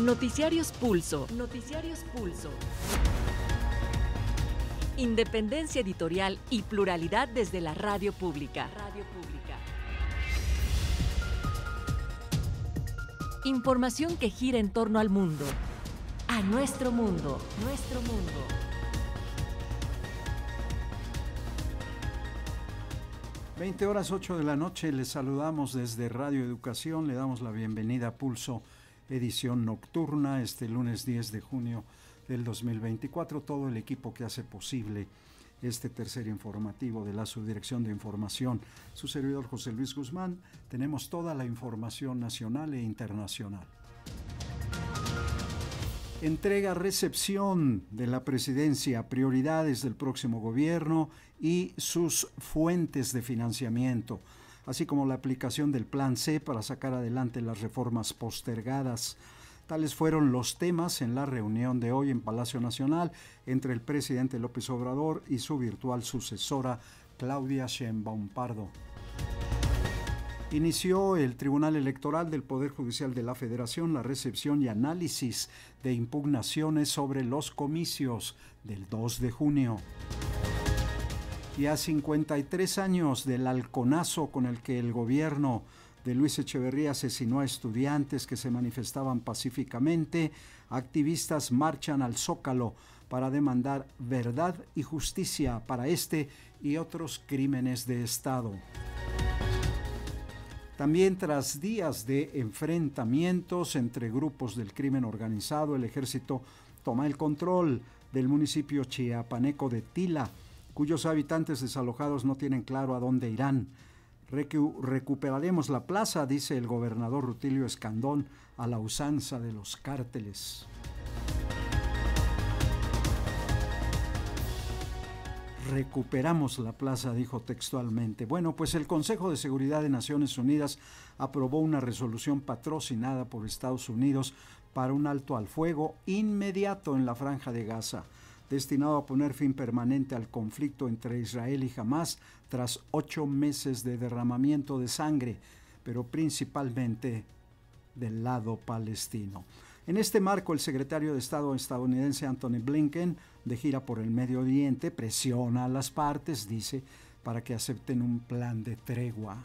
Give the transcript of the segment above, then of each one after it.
Noticiarios Pulso. Noticiarios Pulso. Independencia editorial y pluralidad desde la radio pública. Radio pública. Información que gira en torno al mundo. A nuestro mundo. Nuestro mundo. Veinte horas 8 de la noche, les saludamos desde Radio Educación, le damos la bienvenida a Pulso edición nocturna este lunes 10 de junio del 2024. Todo el equipo que hace posible este tercer informativo de la Subdirección de Información, su servidor José Luis Guzmán, tenemos toda la información nacional e internacional. Entrega-recepción de la presidencia, prioridades del próximo gobierno y sus fuentes de financiamiento así como la aplicación del Plan C para sacar adelante las reformas postergadas. Tales fueron los temas en la reunión de hoy en Palacio Nacional entre el presidente López Obrador y su virtual sucesora, Claudia Sheinbaum Pardo. Inició el Tribunal Electoral del Poder Judicial de la Federación la recepción y análisis de impugnaciones sobre los comicios del 2 de junio y a 53 años del halconazo con el que el gobierno de Luis Echeverría asesinó a estudiantes que se manifestaban pacíficamente, activistas marchan al Zócalo para demandar verdad y justicia para este y otros crímenes de Estado. También tras días de enfrentamientos entre grupos del crimen organizado, el ejército toma el control del municipio chiapaneco de Tila, cuyos habitantes desalojados no tienen claro a dónde irán. recuperaremos la plaza, dice el gobernador Rutilio Escandón, a la usanza de los cárteles. recuperamos la plaza, dijo textualmente. Bueno, pues el Consejo de Seguridad de Naciones Unidas aprobó una resolución patrocinada por Estados Unidos para un alto al fuego inmediato en la franja de Gaza destinado a poner fin permanente al conflicto entre Israel y Hamas tras ocho meses de derramamiento de sangre, pero principalmente del lado palestino. En este marco, el secretario de Estado estadounidense Anthony Blinken, de gira por el Medio Oriente, presiona a las partes, dice, para que acepten un plan de tregua.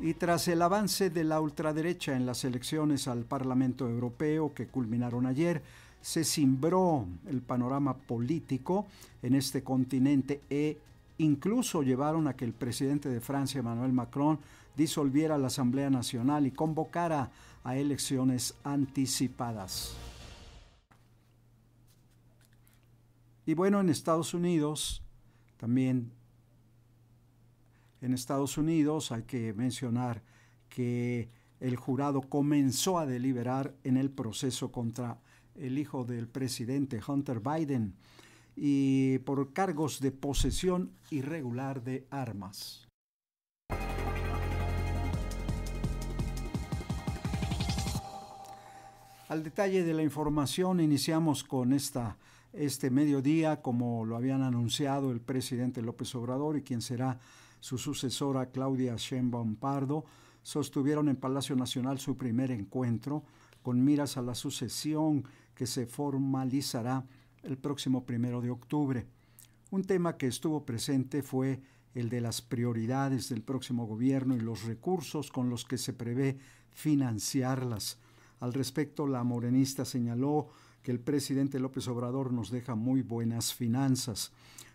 Y tras el avance de la ultraderecha en las elecciones al Parlamento Europeo que culminaron ayer, se cimbró el panorama político en este continente e incluso llevaron a que el presidente de Francia, Emmanuel Macron, disolviera la Asamblea Nacional y convocara a elecciones anticipadas. Y bueno, en Estados Unidos, también en Estados Unidos hay que mencionar que el jurado comenzó a deliberar en el proceso contra el hijo del presidente Hunter Biden, y por cargos de posesión irregular de armas. Al detalle de la información iniciamos con esta este mediodía, como lo habían anunciado el presidente López Obrador y quien será su sucesora Claudia Sheinbaum Pardo, sostuvieron en Palacio Nacional su primer encuentro con miras a la sucesión que se formalizará el próximo primero de octubre. Un tema que estuvo presente fue el de las prioridades del próximo gobierno y los recursos con los que se prevé financiarlas. Al respecto, la morenista señaló que el presidente López Obrador nos deja muy buenas finanzas.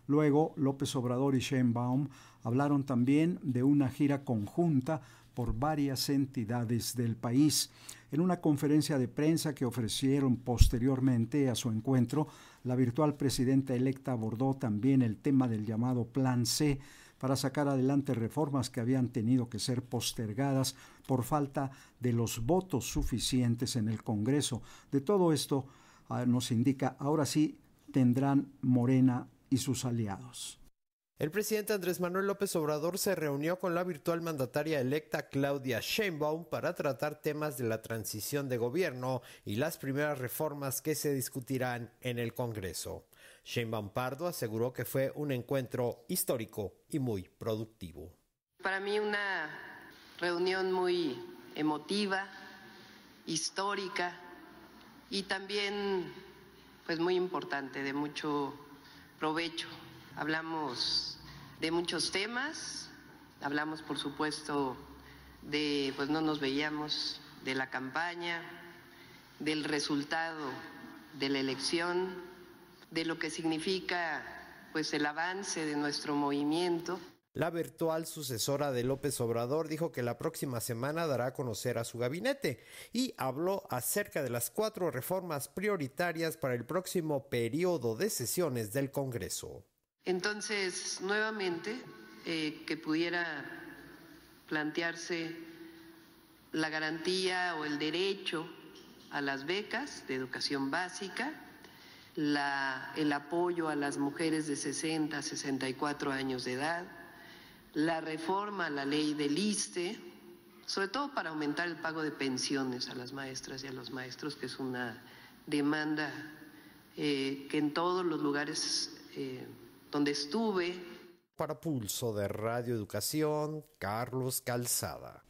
Luego, López Obrador y Sheinbaum hablaron también de una gira conjunta por varias entidades del país. En una conferencia de prensa que ofrecieron posteriormente a su encuentro, la virtual presidenta electa abordó también el tema del llamado Plan C para sacar adelante reformas que habían tenido que ser postergadas por falta de los votos suficientes en el Congreso. De todo esto ah, nos indica, ahora sí tendrán Morena y sus aliados. El presidente Andrés Manuel López Obrador se reunió con la virtual mandataria electa Claudia Sheinbaum para tratar temas de la transición de gobierno y las primeras reformas que se discutirán en el Congreso. Sheinbaum Pardo aseguró que fue un encuentro histórico y muy productivo. Para mí una reunión muy emotiva, histórica y también pues muy importante, de mucho provecho hablamos de muchos temas, hablamos por supuesto de, pues no nos veíamos, de la campaña, del resultado de la elección, de lo que significa pues el avance de nuestro movimiento. La virtual sucesora de López Obrador dijo que la próxima semana dará a conocer a su gabinete y habló acerca de las cuatro reformas prioritarias para el próximo periodo de sesiones del Congreso. Entonces, nuevamente, eh, que pudiera plantearse la garantía o el derecho a las becas de educación básica, el apoyo a las mujeres de 60 a 64 años de edad, la reforma a la ley del ISTE, sobre todo para aumentar el pago de pensiones a las maestras y a los maestros, que es una demanda eh, que en todos los lugares eh, donde estuve. Para Pulso de Radio Educación, Carlos Calzada.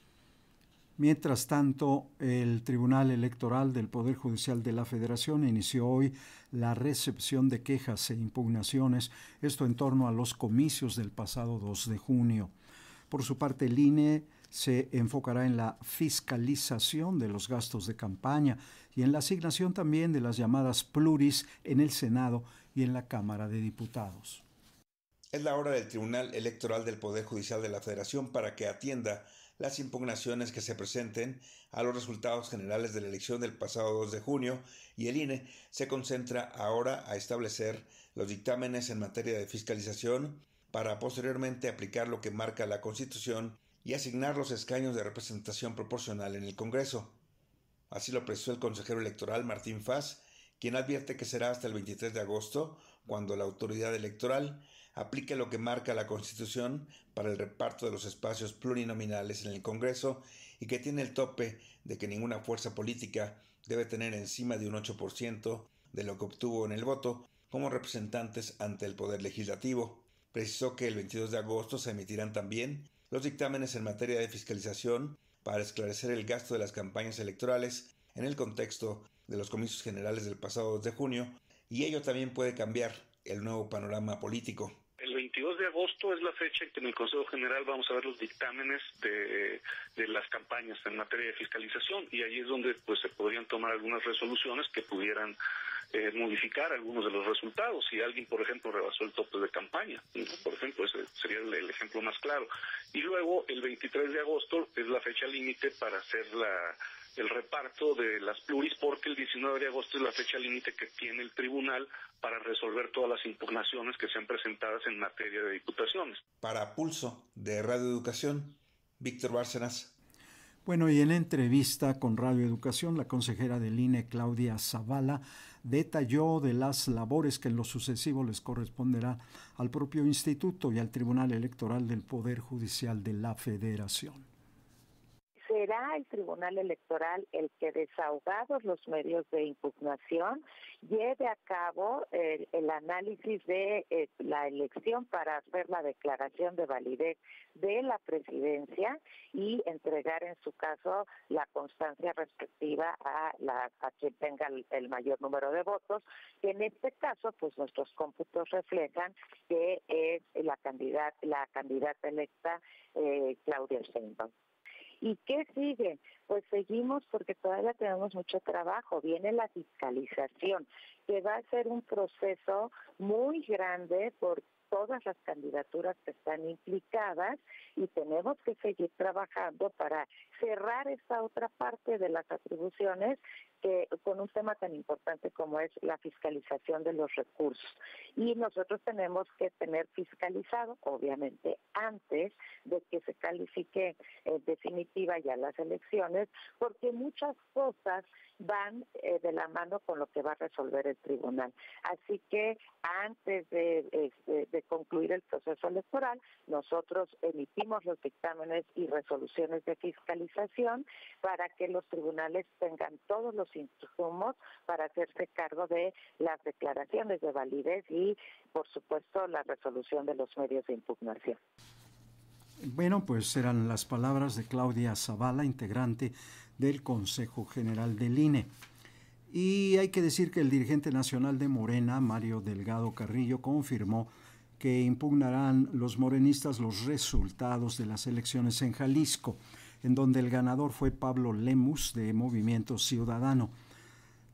Mientras tanto, el Tribunal Electoral del Poder Judicial de la Federación inició hoy la recepción de quejas e impugnaciones, esto en torno a los comicios del pasado 2 de junio. Por su parte, el INE se enfocará en la fiscalización de los gastos de campaña y en la asignación también de las llamadas pluris en el Senado y en la Cámara de Diputados. Es la hora del Tribunal Electoral del Poder Judicial de la Federación para que atienda las impugnaciones que se presenten a los resultados generales de la elección del pasado 2 de junio y el INE se concentra ahora a establecer los dictámenes en materia de fiscalización para posteriormente aplicar lo que marca la Constitución y asignar los escaños de representación proporcional en el Congreso. Así lo precisó el consejero electoral Martín Faz, quien advierte que será hasta el 23 de agosto cuando la autoridad electoral aplique lo que marca la Constitución para el reparto de los espacios plurinominales en el Congreso y que tiene el tope de que ninguna fuerza política debe tener encima de un 8% de lo que obtuvo en el voto como representantes ante el Poder Legislativo. Precisó que el 22 de agosto se emitirán también los dictámenes en materia de fiscalización para esclarecer el gasto de las campañas electorales en el contexto de los comicios generales del pasado 2 de junio, y ello también puede cambiar el nuevo panorama político agosto es la fecha en que en el Consejo General vamos a ver los dictámenes de, las campañas en materia de fiscalización y ahí es donde pues se podrían tomar algunas resoluciones que pudieran eh, modificar algunos de los resultados. Si alguien, por ejemplo, rebasó el tope de campaña, por ejemplo, ese sería el, ejemplo más claro. Y luego el 23 de agosto es la fecha límite para hacer la el reparto de las pluris porque el 19 de agosto es la fecha límite que tiene el tribunal para resolver todas las impugnaciones que sean presentadas en materia de diputaciones. Para Pulso de Radio Educación, Víctor Bárcenas. Bueno, y en entrevista con Radio Educación, la consejera del INE, Claudia Zavala, detalló de las labores que en lo sucesivo les corresponderá al propio instituto y al Tribunal Electoral del Poder Judicial de la Federación será el Tribunal Electoral el que, desahogados los medios de impugnación, lleve a cabo el, análisis de eh, la elección para hacer la declaración de validez de la presidencia y entregar en su caso la constancia respectiva a, la, quien tenga el, mayor número de votos. En este caso, pues nuestros cómputos reflejan que es la candidata, la candidata electa eh, Claudia Sheinbaum. ¿Y qué sigue? Pues seguimos porque todavía tenemos mucho trabajo. Viene la fiscalización, que va a ser un proceso muy grande por todas las candidaturas que están implicadas y tenemos que seguir trabajando para cerrar esa otra parte de las atribuciones que con un tema tan importante como es la fiscalización de los recursos. Y nosotros tenemos que tener fiscalizado, obviamente, antes de que se califique eh, definitiva ya las elecciones, porque muchas cosas van eh, de la mano con lo que va a resolver el tribunal. Así que antes este, de, concluir el proceso electoral, nosotros emitimos los dictámenes y resoluciones de fiscalización para que los tribunales tengan todos los insumos para hacerse cargo de las declaraciones de validez y, por supuesto, la resolución de los medios de impugnación. Bueno, pues eran las palabras de Claudia Zavala, integrante del Consejo General del INE. Y hay que decir que el dirigente nacional de Morena, Mario Delgado Carrillo, confirmó que impugnarán los morenistas los resultados de las elecciones en Jalisco, en donde el ganador fue Pablo Lemus de Movimiento Ciudadano.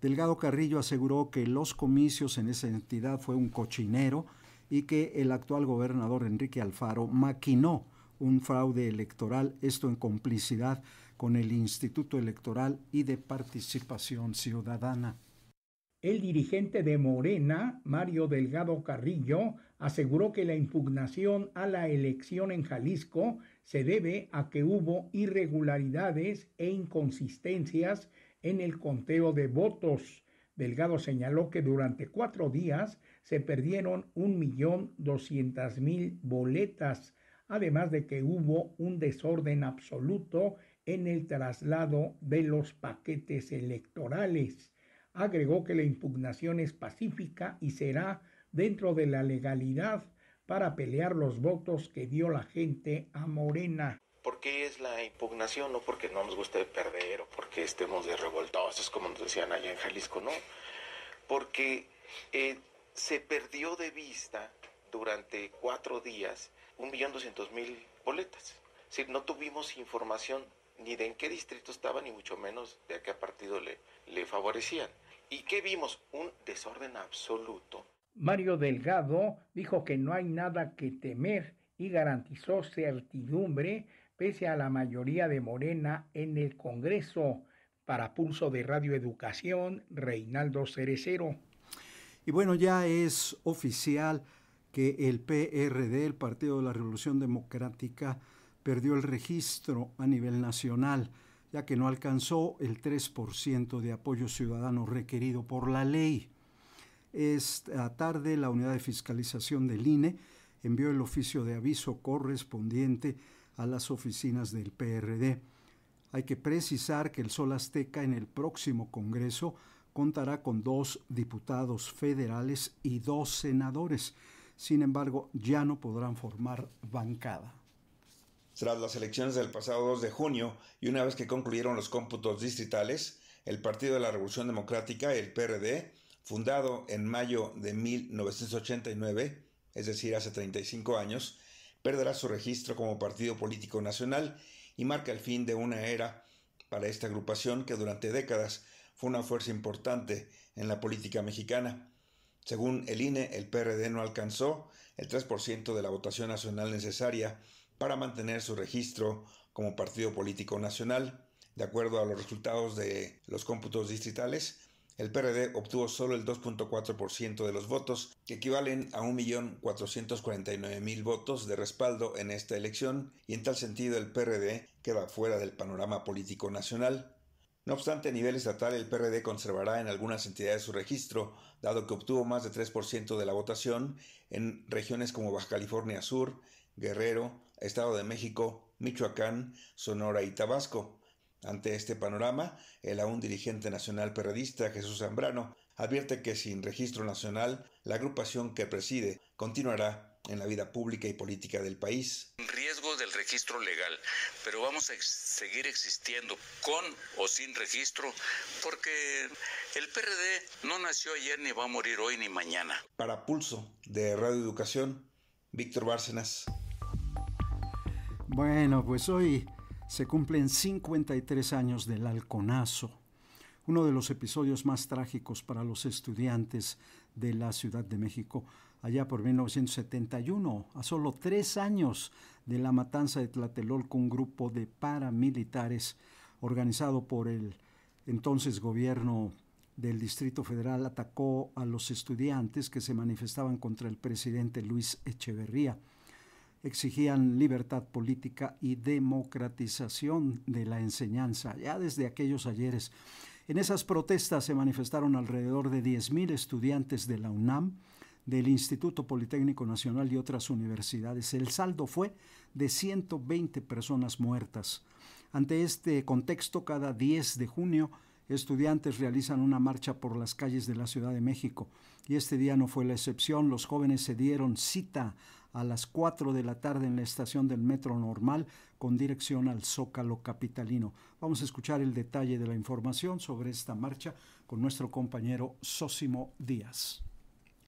Delgado Carrillo aseguró que los comicios en esa entidad fue un cochinero y que el actual gobernador Enrique Alfaro maquinó un fraude electoral, esto en complicidad con el Instituto Electoral y de Participación Ciudadana. El dirigente de Morena, Mario Delgado Carrillo, aseguró que la impugnación a la elección en Jalisco se debe a que hubo irregularidades e inconsistencias en el conteo de votos. Delgado señaló que durante cuatro días se perdieron 1.200.000 boletas, además de que hubo un desorden absoluto en el traslado de los paquetes electorales. Agregó que la impugnación es pacífica y será dentro de la legalidad para pelear los votos que dio la gente a Morena. ¿Por qué es la impugnación? No porque no nos guste perder o porque estemos de revoltosos, como nos decían allá en Jalisco, no. Porque eh, se perdió de vista durante cuatro días un millón doscientos mil boletas. Si no tuvimos información ni de en qué distrito estaba, ni mucho menos de a qué partido le, le favorecían. ¿Y qué vimos? Un desorden absoluto. Mario Delgado dijo que no hay nada que temer y garantizó certidumbre pese a la mayoría de Morena en el Congreso. Para Pulso de Radio Educación, Reinaldo Cerecero. Y bueno, ya es oficial que el PRD, el Partido de la Revolución Democrática, perdió el registro a nivel nacional, ya que no alcanzó el 3% de apoyo ciudadano requerido por la ley. Esta tarde la unidad de fiscalización del INE envió el oficio de aviso correspondiente a las oficinas del PRD. Hay que precisar que el Sol Azteca en el próximo Congreso contará con dos diputados federales y dos senadores. Sin embargo, ya no podrán formar bancada. Tras las elecciones del pasado 2 de junio y una vez que concluyeron los cómputos distritales, el Partido de la Revolución Democrática, el PRD, fundado en mayo de 1989, es decir, hace 35 años, perderá su registro como Partido Político Nacional y marca el fin de una era para esta agrupación que durante décadas fue una fuerza importante en la política mexicana. Según el INE, el PRD no alcanzó el 3% de la votación nacional necesaria para mantener su registro como partido político nacional. De acuerdo a los resultados de los cómputos distritales, el PRD obtuvo solo el 2.4% de los votos, que equivalen a 1.449.000 votos de respaldo en esta elección, y en tal sentido el PRD queda fuera del panorama político nacional. No obstante, a nivel estatal el PRD conservará en algunas entidades su registro, dado que obtuvo más de 3% de la votación en regiones como Baja California Sur, Guerrero, Estado de México, Michoacán, Sonora y Tabasco. Ante este panorama, el aún dirigente nacional periodista Jesús Zambrano advierte que sin registro nacional, la agrupación que preside continuará en la vida pública y política del país. Riesgo del registro legal, pero vamos a seguir existiendo con o sin registro porque el PRD no nació ayer ni va a morir hoy ni mañana. Para Pulso de Radio Educación, Víctor Bárcenas. Bueno, pues hoy se cumplen 53 años del halconazo, uno de los episodios más trágicos para los estudiantes de la Ciudad de México, allá por 1971, a solo tres años de la matanza de Tlatelolco, un grupo de paramilitares organizado por el entonces gobierno del Distrito Federal atacó a los estudiantes que se manifestaban contra el presidente Luis Echeverría exigían libertad política y democratización de la enseñanza, ya desde aquellos ayeres. En esas protestas se manifestaron alrededor de 10.000 estudiantes de la UNAM, del Instituto Politécnico Nacional y otras universidades. El saldo fue de 120 personas muertas. Ante este contexto, cada 10 de junio, estudiantes realizan una marcha por las calles de la Ciudad de México. Y este día no fue la excepción. Los jóvenes se dieron cita a las 4 de la tarde en la estación del Metro Normal con dirección al Zócalo Capitalino. Vamos a escuchar el detalle de la información sobre esta marcha con nuestro compañero Sósimo Díaz.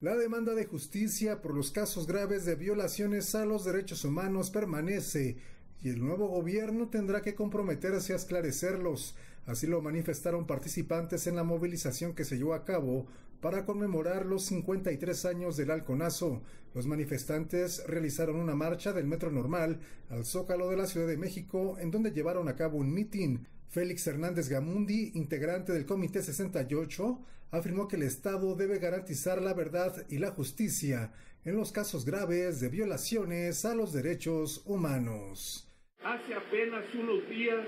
La demanda de justicia por los casos graves de violaciones a los derechos humanos permanece y el nuevo gobierno tendrá que comprometerse a esclarecerlos. Así lo manifestaron participantes en la movilización que se llevó a cabo para conmemorar los 53 años del halconazo, los manifestantes realizaron una marcha del metro normal al Zócalo de la Ciudad de México, en donde llevaron a cabo un mitin. Félix Hernández Gamundi, integrante del Comité 68, afirmó que el Estado debe garantizar la verdad y la justicia en los casos graves de violaciones a los derechos humanos. Hace apenas unos días,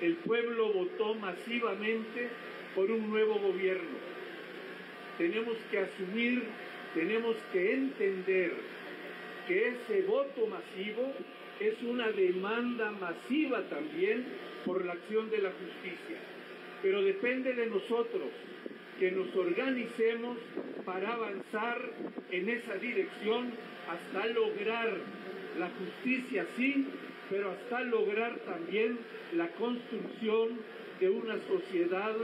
el pueblo votó masivamente por un nuevo gobierno tenemos que asumir, tenemos que entender que ese voto masivo es una demanda masiva también por la acción de la justicia. Pero depende de nosotros que nos organicemos para avanzar en esa dirección hasta lograr la justicia, sí, pero hasta lograr también la construcción de una sociedad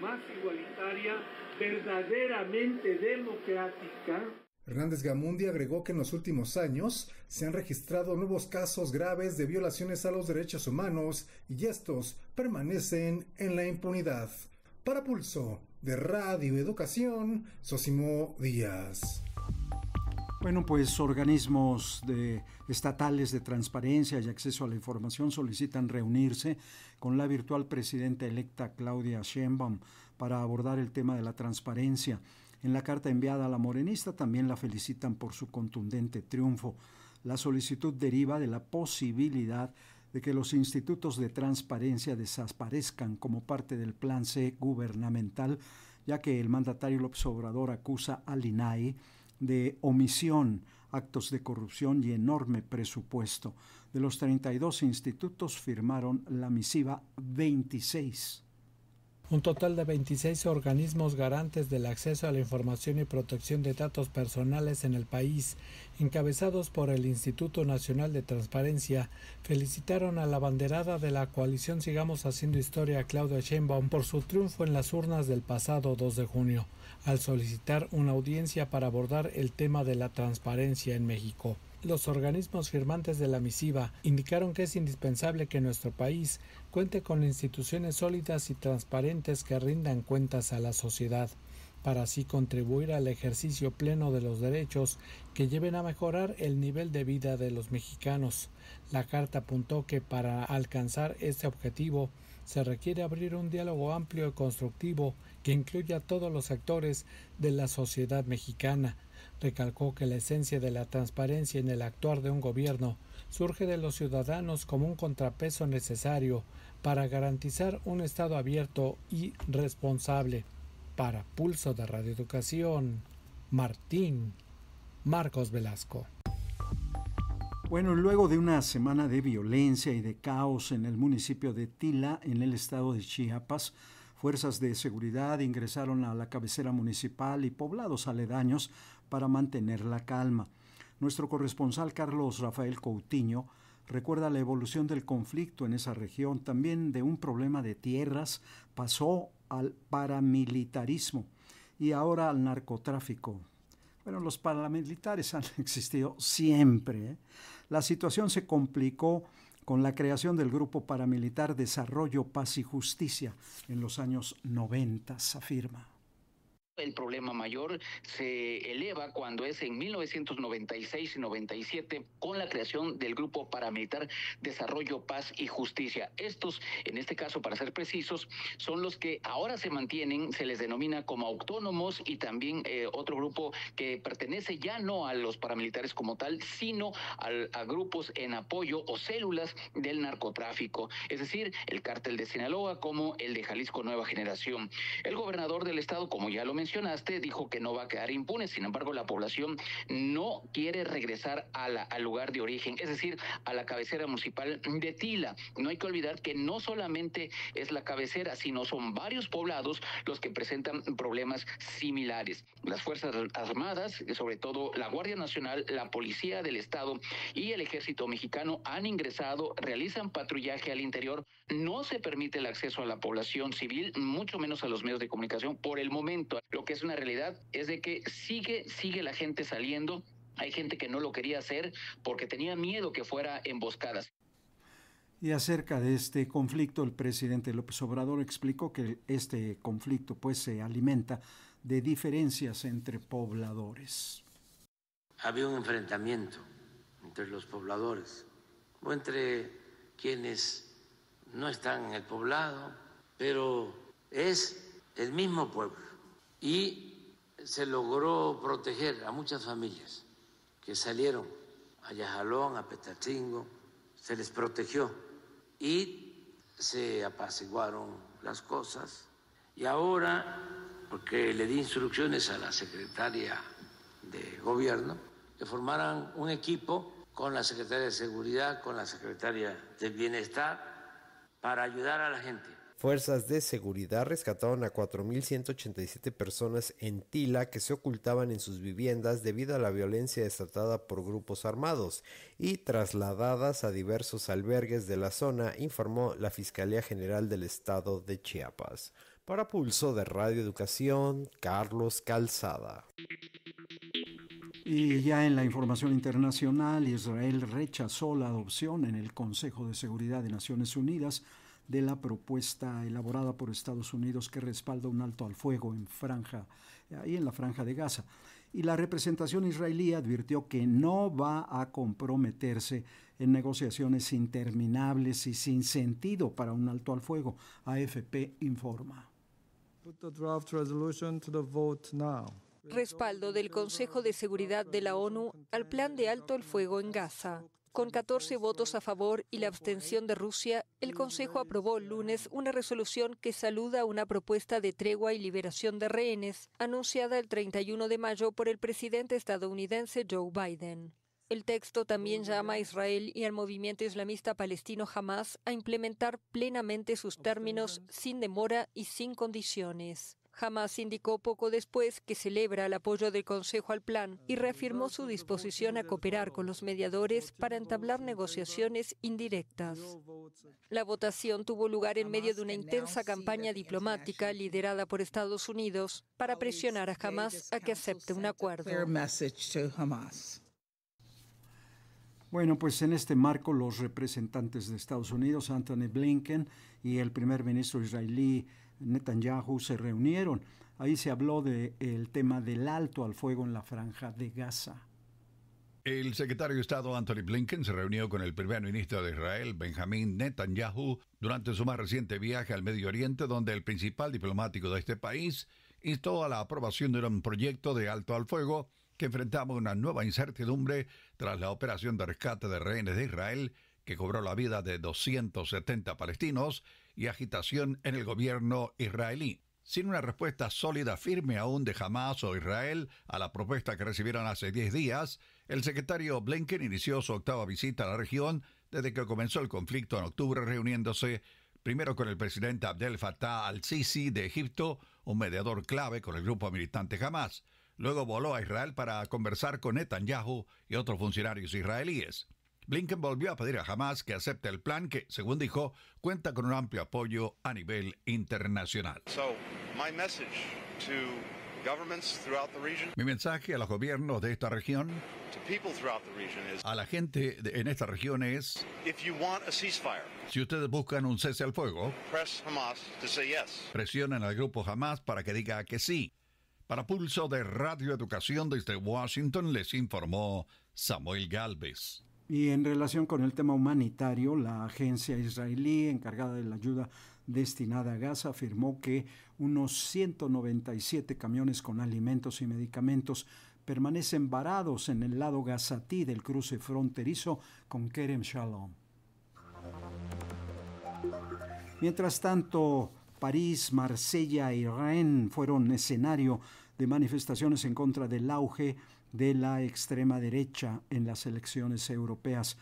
más igualitaria verdaderamente democrática. Hernández Gamundi agregó que en los últimos años se han registrado nuevos casos graves de violaciones a los derechos humanos y estos permanecen en la impunidad. Para Pulso de Radio Educación, Sosimo Díaz. Bueno, pues organismos estatales de transparencia y acceso a la información solicitan reunirse con la virtual presidenta electa Claudia Sheinbaum para abordar el tema de la transparencia. En la carta enviada a la morenista también la felicitan por su contundente triunfo. La solicitud deriva de la posibilidad de que los institutos de transparencia desaparezcan como parte del plan C gubernamental, ya que el mandatario López Obrador acusa al INAI de omisión, actos de corrupción y enorme presupuesto. De los 32 institutos firmaron la misiva 26. Un total de 26 organismos garantes del acceso a la información y protección de datos personales en el país, encabezados por el Instituto Nacional de Transparencia, felicitaron a la banderada de la coalición Sigamos Haciendo Historia Claudia Sheinbaum por su triunfo en las urnas del pasado 2 de junio, al solicitar una audiencia para abordar el tema de la transparencia en México. Los organismos firmantes de la misiva indicaron que es indispensable que nuestro país cuente con instituciones sólidas y transparentes que rindan cuentas a la sociedad, para así contribuir al ejercicio pleno de los derechos que lleven a mejorar el nivel de vida de los mexicanos. La carta apuntó que para alcanzar este objetivo se requiere abrir un diálogo amplio y constructivo que incluya a todos los actores de la sociedad mexicana, Recalcó que la esencia de la transparencia en el actuar de un gobierno surge de los ciudadanos como un contrapeso necesario para garantizar un Estado abierto y responsable. Para Pulso de Radioeducación, Martín Marcos Velasco. Bueno, luego de una semana de violencia y de caos en el municipio de Tila, en el estado de Chiapas, fuerzas de seguridad ingresaron a la cabecera municipal y poblados aledaños para mantener la calma. Nuestro corresponsal Carlos Rafael Coutinho recuerda la evolución del conflicto en esa región, también de un problema de tierras, pasó al paramilitarismo y ahora al narcotráfico. Bueno, los paramilitares han existido siempre. ¿eh? La situación se complicó con la creación del Grupo Paramilitar Desarrollo, Paz y Justicia en los años 90, afirma. El problema mayor se eleva cuando es en 1996 y 97 con la creación del Grupo Paramilitar Desarrollo, Paz y Justicia. Estos, en este caso para ser precisos, son los que ahora se mantienen, se les denomina como autónomos y también eh, otro grupo que pertenece ya no a los paramilitares como tal, sino a grupos en apoyo o células del narcotráfico, es decir, el cártel de Sinaloa como el de Jalisco Nueva Generación. El gobernador del estado, como ya lo dijo que no va a quedar impune. Sin embargo, la población no quiere regresar a al lugar de origen, es decir, a la cabecera municipal de Tila. No hay que olvidar que no solamente es la cabecera, sino son varios poblados los que presentan problemas similares. Las Fuerzas Armadas, sobre todo la Guardia Nacional, la Policía del Estado y el Ejército Mexicano han ingresado, realizan patrullaje al interior. No se permite el acceso a la población civil, mucho menos a los medios de comunicación por el momento lo que es una realidad es de que sigue, sigue la gente saliendo. Hay gente que no lo quería hacer porque tenía miedo que fuera emboscadas. Y acerca de este conflicto, el presidente López Obrador explicó que este conflicto pues se alimenta de diferencias entre pobladores. Había un enfrentamiento entre los pobladores o entre quienes no están en el poblado, pero es el mismo pueblo y se logró proteger a muchas familias que salieron a Yajalón, a Petatingo, se les protegió y se apaciguaron las cosas. Y ahora, porque le di instrucciones a la secretaria de gobierno, que formaran un equipo con la secretaria de seguridad, con la secretaria de bienestar, para ayudar a la gente Fuerzas de seguridad rescataron a 4.187 personas en Tila que se ocultaban en sus viviendas debido a la violencia desatada por grupos armados y trasladadas a diversos albergues de la zona, informó la Fiscalía General del Estado de Chiapas. Para Pulso de Radio Educación, Carlos Calzada. Y ya en la información internacional, Israel rechazó la adopción en el Consejo de Seguridad de Naciones Unidas de la propuesta elaborada por Estados Unidos que respalda un alto al fuego en franja, ahí en la franja de Gaza. Y la representación israelí advirtió que no va a comprometerse en negociaciones interminables y sin sentido para un alto al fuego. AFP informa. respaldo del Consejo de Seguridad de la ONU al plan de alto el fuego en Gaza. Con 14 votos a favor y la abstención de Rusia, el Consejo aprobó el lunes una resolución que saluda una propuesta de tregua y liberación de rehenes anunciada el 31 de mayo por el presidente estadounidense Joe Biden. El texto también llama a Israel y al movimiento islamista palestino Hamas a implementar plenamente sus términos sin demora y sin condiciones. Hamas indicó poco después que celebra el apoyo del Consejo al plan y reafirmó su disposición a cooperar con los mediadores para entablar negociaciones indirectas. La votación tuvo lugar en medio de una intensa campaña diplomática liderada por Estados Unidos para presionar a Hamas a que acepte un acuerdo. Bueno, pues en este marco los representantes de Estados Unidos, Anthony Blinken y el primer ministro israelí Netanyahu se reunieron. Ahí se habló del tema del alto al fuego en la franja de Gaza. El secretario de Estado Anthony Blinken se reunió con el primer ministro de Israel, Benjamin Netanyahu, durante su más reciente viaje al Medio Oriente, donde el principal diplomático de este país instó a la aprobación de un proyecto de alto al fuego que enfrentamos una nueva incertidumbre tras la operación de rescate de rehenes de Israel que cobró la vida de 270 palestinos y agitación en el gobierno israelí. Sin una respuesta sólida firme aún de Hamas o Israel a la propuesta que recibieron hace 10 días, el secretario Blinken inició su octava visita a la región desde que comenzó el conflicto en octubre reuniéndose primero con el presidente Abdel Fattah al-Sisi de Egipto, un mediador clave con el grupo militante Hamas. Luego voló a Israel para conversar con Netanyahu y otros funcionarios israelíes. Blinken volvió a pedir a Hamas que acepte el plan que, según dijo, cuenta con un amplio apoyo a nivel internacional. mi mensaje a los gobiernos de esta región, a la gente en esta región es, si ustedes buscan un cese al fuego, presionen al grupo Hamas para que diga que sí. Para Pulso de Radio Educación desde Washington les informó Samuel Galvez. Y en relación con el tema humanitario, la agencia israelí encargada de la ayuda destinada a Gaza afirmó que unos 197 camiones con alimentos y medicamentos permanecen varados en el lado gazatí del cruce fronterizo con Kerem Shalom. Mientras tanto, París, Marsella y Rennes fueron escenario de manifestaciones en contra del auge de la extrema derecha en las elecciones europeas.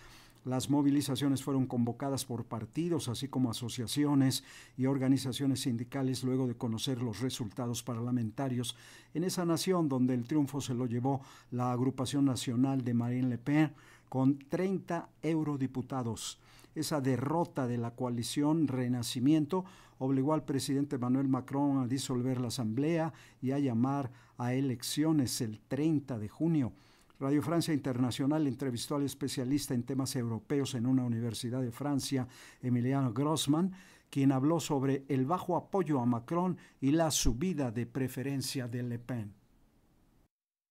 Las movilizaciones fueron convocadas por partidos, así como asociaciones y organizaciones sindicales, luego de conocer los resultados parlamentarios en esa nación donde el triunfo se lo llevó la agrupación nacional de Marine Le Pen con 30 eurodiputados esa derrota de la coalición Renacimiento obligó al presidente Manuel Macron a disolver la asamblea y a llamar a elecciones el 30 de junio. Radio Francia Internacional entrevistó al especialista en temas europeos en una universidad de Francia, Emiliano Grossman, quien habló sobre el bajo apoyo a Macron y la subida de preferencia de Le Pen.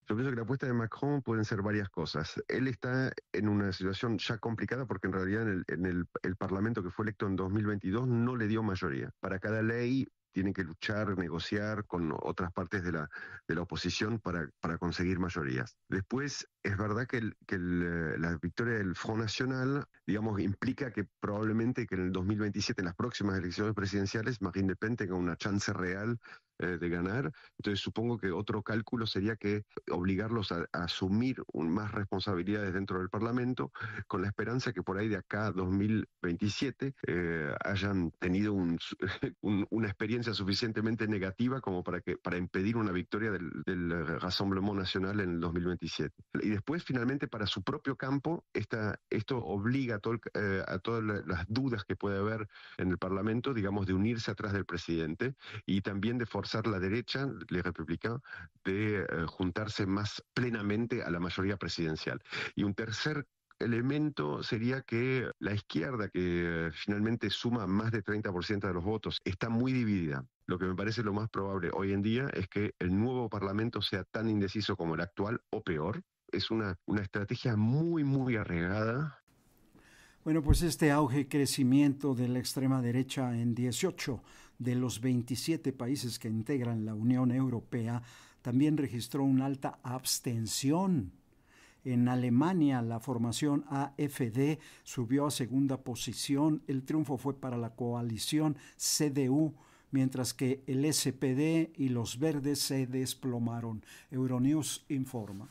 Yo pienso que la apuesta de Macron pueden ser varias cosas. Él está en una situación ya complicada porque en realidad en el, Parlamento que fue electo en 2022 no le dio mayoría. Para cada ley tiene que luchar, negociar con otras partes de la, oposición para, conseguir mayorías. Después, es verdad que, eh, la victoria del Front Nacional, digamos, implica que probablemente que en el 2027, en las próximas elecciones presidenciales, Marine Le Pen tenga una chance real eh, de ganar. Entonces supongo que otro cálculo sería que obligarlos a, asumir más responsabilidades dentro del Parlamento con la esperanza que por ahí de acá 2027 eh, hayan tenido una experiencia suficientemente negativa como para, que, para impedir una victoria del, del Rassemblement Nacional en el 2027. Y después finalmente para su propio campo esta, esto obliga a, eh, a todas las dudas que puede haber en el Parlamento, digamos, de unirse atrás del presidente y también de forzar la derecha, le república de eh, juntarse más plenamente a la mayoría presidencial. Y un tercer elemento sería que la izquierda, que finalmente suma más de 30% de los votos, está muy dividida. Lo que me parece lo más probable hoy en día es que el nuevo Parlamento sea tan indeciso como el actual o peor. Es una, una estrategia muy, muy arriesgada. Bueno, pues este auge crecimiento de la extrema derecha en 18 de los 27 países que integran la Unión Europea, también registró una alta abstención. En Alemania la formación AFD subió a segunda posición, el triunfo fue para la coalición CDU, mientras que el SPD y los verdes se desplomaron. Euronews informa.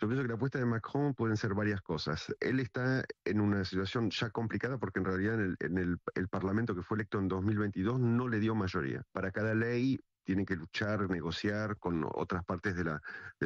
Yo pienso que la apuesta de Macron pueden ser varias cosas. Él está en una situación ya complicada porque en realidad en el, en el, el Parlamento que fue electo en 2022 no le dio mayoría. Para cada ley tienen que luchar, negociar con otras partes de la,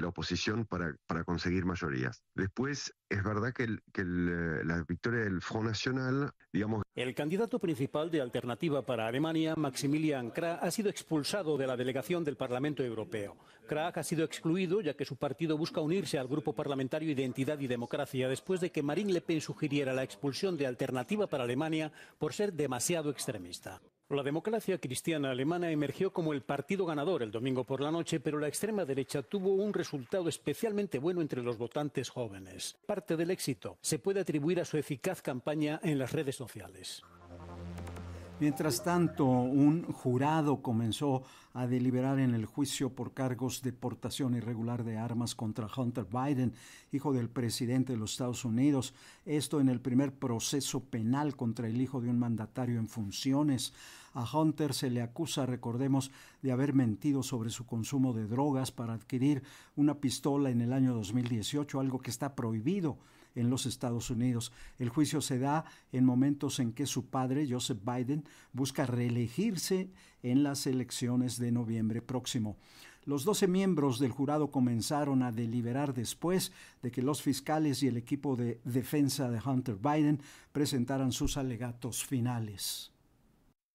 oposición para, conseguir mayorías. Después, es verdad que, la victoria del Front Nacional, digamos... El candidato principal de Alternativa para Alemania, Maximilian Krah, ha sido expulsado de la delegación del Parlamento Europeo. Krah ha sido excluido ya que su partido busca unirse al grupo parlamentario Identidad y Democracia después de que Marine Le Pen sugiriera la expulsión de Alternativa para Alemania por ser demasiado extremista. La democracia cristiana alemana emergió como el partido ganador el domingo por la noche, pero la extrema derecha tuvo un resultado especialmente bueno entre los votantes jóvenes. Parte del éxito se puede atribuir a su eficaz campaña en las redes sociales. Mientras tanto, un jurado comenzó a deliberar en el juicio por cargos de portación irregular de armas contra Hunter Biden, hijo del presidente de los Estados Unidos. Esto en el primer proceso penal contra el hijo de un mandatario en funciones. A Hunter se le acusa, recordemos, de haber mentido sobre su consumo de drogas para adquirir una pistola en el año 2018, algo que está prohibido en los Estados Unidos. El juicio se da en momentos en que su padre, Joseph Biden, busca reelegirse en las elecciones de noviembre próximo. Los 12 miembros del jurado comenzaron a deliberar después de que los fiscales y el equipo de defensa de Hunter Biden presentaran sus alegatos finales.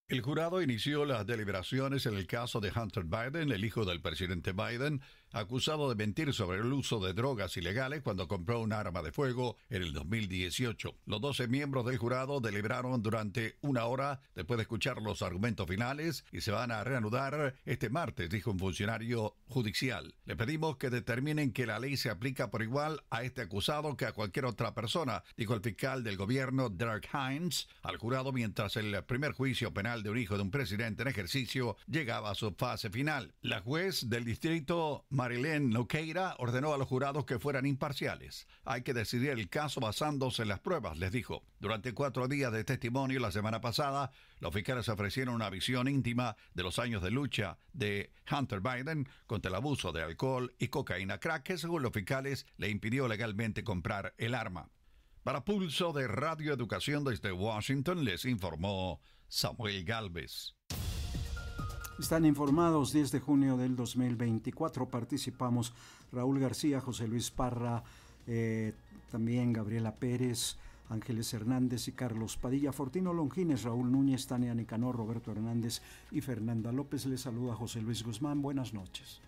El jurado inició las deliberaciones en el caso de Hunter Biden, el hijo del presidente Biden, acusado de mentir sobre el uso de drogas ilegales cuando compró un arma de fuego en el 2018. Los 12 miembros del jurado deliberaron durante una hora después de escuchar los argumentos finales y se van a reanudar este martes, dijo un funcionario judicial. Le pedimos que determinen que la ley se aplica por igual a este acusado que a cualquier otra persona, dijo el fiscal del gobierno Derek Hines al jurado mientras el primer juicio penal de un hijo de un presidente en ejercicio llegaba a su fase final. La juez del distrito Marilene Noqueira ordenó a los jurados que fueran imparciales. Hay que decidir el caso basándose en las pruebas, les dijo. Durante cuatro días de testimonio la semana pasada, los fiscales ofrecieron una visión íntima de los años de lucha de Hunter Biden contra el abuso de alcohol y cocaína crack, que según los fiscales le impidió legalmente comprar el arma. Para Pulso de Radio Educación desde Washington les informó Samuel Galvez. Están informados 10 de junio del 2024. Participamos Raúl García, José Luis Parra, eh, también Gabriela Pérez, Ángeles Hernández y Carlos Padilla, Fortino Longines, Raúl Núñez, Tania Nicanor, Roberto Hernández y Fernanda López. Les saluda José Luis Guzmán. Buenas noches.